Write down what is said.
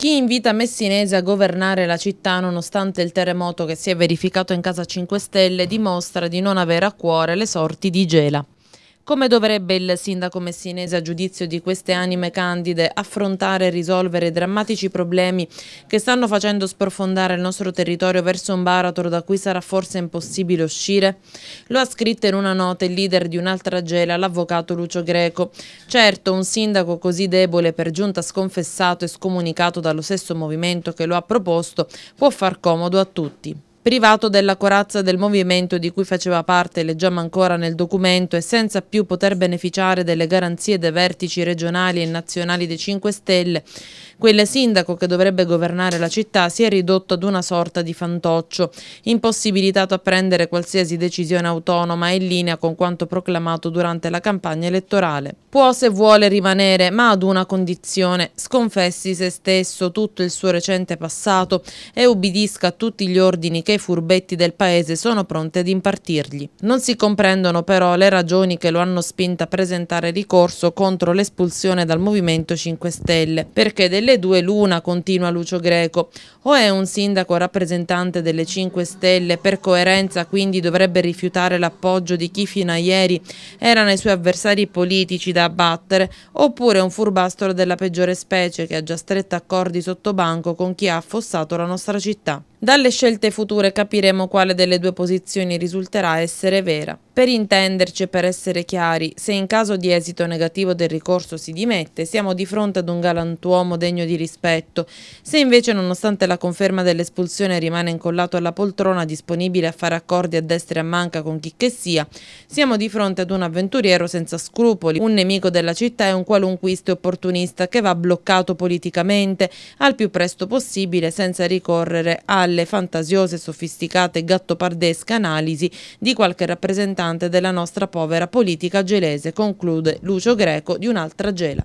Chi invita Messinese a governare la città nonostante il terremoto che si è verificato in casa 5 Stelle dimostra di non avere a cuore le sorti di Gela. Come dovrebbe il sindaco messinese a giudizio di queste anime candide affrontare e risolvere i drammatici problemi che stanno facendo sprofondare il nostro territorio verso un baratro da cui sarà forse impossibile uscire? Lo ha scritto in una nota il leader di un'altra gela, l'avvocato Lucio Greco. Certo, un sindaco così debole, per giunta sconfessato e scomunicato dallo stesso movimento che lo ha proposto, può far comodo a tutti. Privato della corazza del movimento di cui faceva parte, leggiamo ancora nel documento, e senza più poter beneficiare delle garanzie dei vertici regionali e nazionali dei 5 Stelle, Quel sindaco che dovrebbe governare la città si è ridotto ad una sorta di fantoccio, impossibilitato a prendere qualsiasi decisione autonoma in linea con quanto proclamato durante la campagna elettorale. Può se vuole rimanere, ma ad una condizione, sconfessi se stesso tutto il suo recente passato e ubbidisca a tutti gli ordini che i furbetti del paese sono pronti ad impartirgli. Non si comprendono però le ragioni che lo hanno spinto a presentare ricorso contro l'espulsione dal Movimento 5 Stelle, perché delle delle due l'una, continua Lucio Greco. O è un sindaco rappresentante delle 5 Stelle, per coerenza quindi dovrebbe rifiutare l'appoggio di chi fino a ieri erano i suoi avversari politici da abbattere, oppure un furbastro della peggiore specie che ha già stretto accordi sottobanco con chi ha affossato la nostra città. Dalle scelte future capiremo quale delle due posizioni risulterà essere vera. Per intenderci e per essere chiari, se in caso di esito negativo del ricorso si dimette, siamo di fronte ad un galantuomo degno di rispetto. Se invece, nonostante la conferma dell'espulsione, rimane incollato alla poltrona, disponibile a fare accordi a destra e a manca con chi che sia, siamo di fronte ad un avventuriero senza scrupoli, un nemico della città e un qualunquiste opportunista che va bloccato politicamente al più presto possibile senza ricorrere alle alle fantasiose, sofisticate e gattopardesche analisi di qualche rappresentante della nostra povera politica gelese, conclude Lucio Greco di un'altra gela.